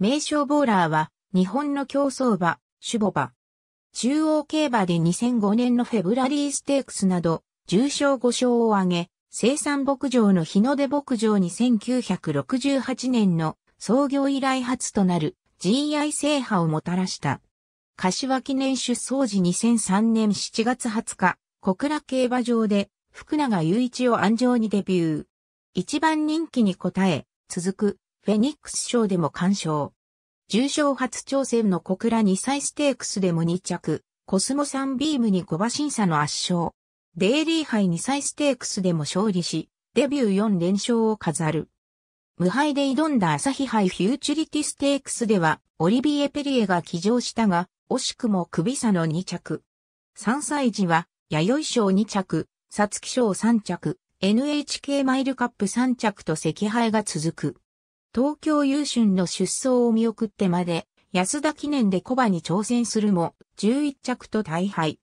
名称ボーラーは、日本の競走馬、種母馬。中央競馬で2005年のフェブラリーステークスなど、重賞5勝を挙げ、生産牧場の日の出牧場に1968年の創業以来初となる GI 制覇をもたらした。柏記念出走時2003年7月20日、小倉競馬場で福永雄一を安城にデビュー。一番人気に応え、続くフェニックス賞でも完勝。重賞初挑戦の小倉2歳ステークスでも2着、コスモサンビームに小馬審査の圧勝。デイリー杯2歳ステークスでも勝利し、デビュー4連勝を飾る。無敗で挑んだ朝日杯フューチュリティステークスでは、オリビエ・ペリエが騎乗したが、惜しくも首差の2着。3歳児は、弥生賞2着、皐月賞3着、NHK マイルカップ3着と赤敗が続く。東京優春の出走を見送ってまで、安田記念でコバに挑戦するも、11着と大敗。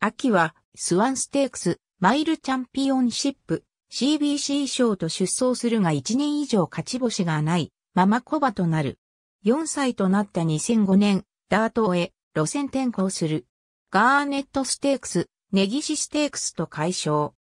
秋は、スワンステークス、マイルチャンピオンシップ、CBC 賞と出走するが1年以上勝ち星がない、ママコバとなる。4歳となった2005年、ダートへ路線転向する。ガーネットステークス、ネギシステークスと解消。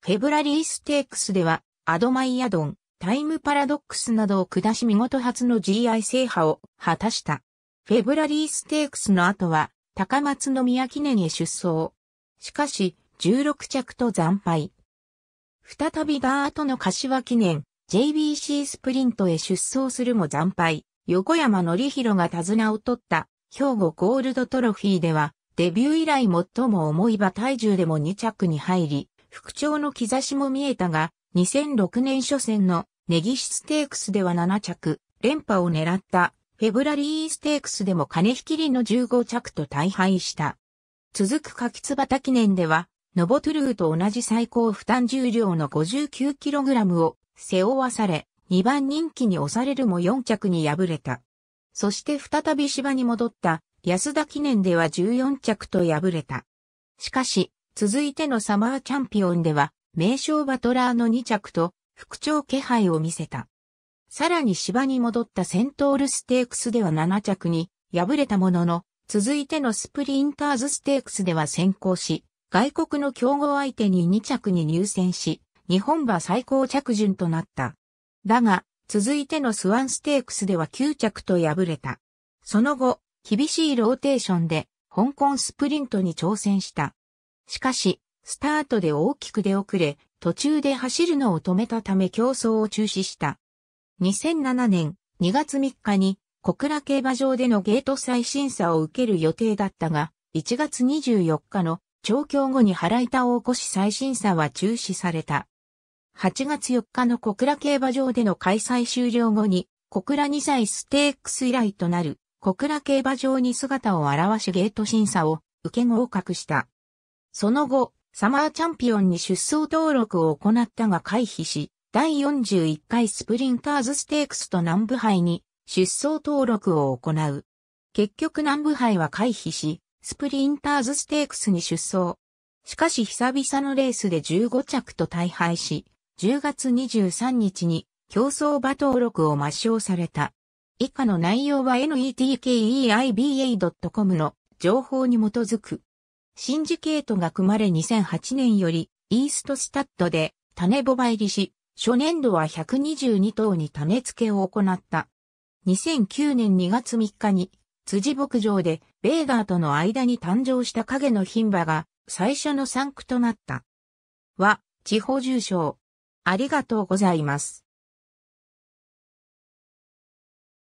フェブラリーステークスでは、アドマイアドン、タイムパラドックスなどを下し見事初の GI 制覇を果たした。フェブラリーステークスの後は、高松宮記念へ出走。しかし、16着と惨敗。再びダートの柏記念、JBC スプリントへ出走するも惨敗。横山則ろが手綱を取った、兵庫ゴールドトロフィーでは、デビュー以来最も重い馬体重でも2着に入り、復調の兆しも見えたが、2006年初戦のネギシステークスでは7着、連覇を狙ったフェブラリーステークスでも金引きりの15着と大敗した。続く柿タ記念では、ノボトゥルーと同じ最高負担重量の 59kg を背負わされ、2番人気に押されるも4着に敗れた。そして再び芝に戻った安田記念では14着と敗れた。しかし、続いてのサマーチャンピオンでは、名称バトラーの2着と、復調気配を見せた。さらに芝に戻ったセントールステークスでは7着に敗れたものの、続いてのスプリンターズステークスでは先行し、外国の競合相手に2着に入選し、日本馬最高着順となった。だが、続いてのスワンステークスでは9着と敗れた。その後、厳しいローテーションで、香港スプリントに挑戦した。しかし、スタートで大きく出遅れ、途中で走るのを止めたため競争を中止した。2007年2月3日に小倉競馬場でのゲート再審査を受ける予定だったが、1月24日の調教後に腹板を起こし再審査は中止された。8月4日の小倉競馬場での開催終了後に、小倉2歳ステークス以来となる小倉競馬場に姿を現しゲート審査を受け合格した。その後、サマーチャンピオンに出走登録を行ったが回避し、第41回スプリンターズステークスと南部杯に出走登録を行う。結局南部杯は回避し、スプリンターズステークスに出走。しかし久々のレースで15着と大敗し、10月23日に競争馬登録を抹消された。以下の内容は netkeiba.com の情報に基づく。シンジケートが組まれ2008年よりイーストスタッドで種ボバ入りし、初年度は122頭に種付けを行った。2009年2月3日に辻牧場でベーガーとの間に誕生した影の牝馬が最初の産区となった。は、地方重賞。ありがとうございます。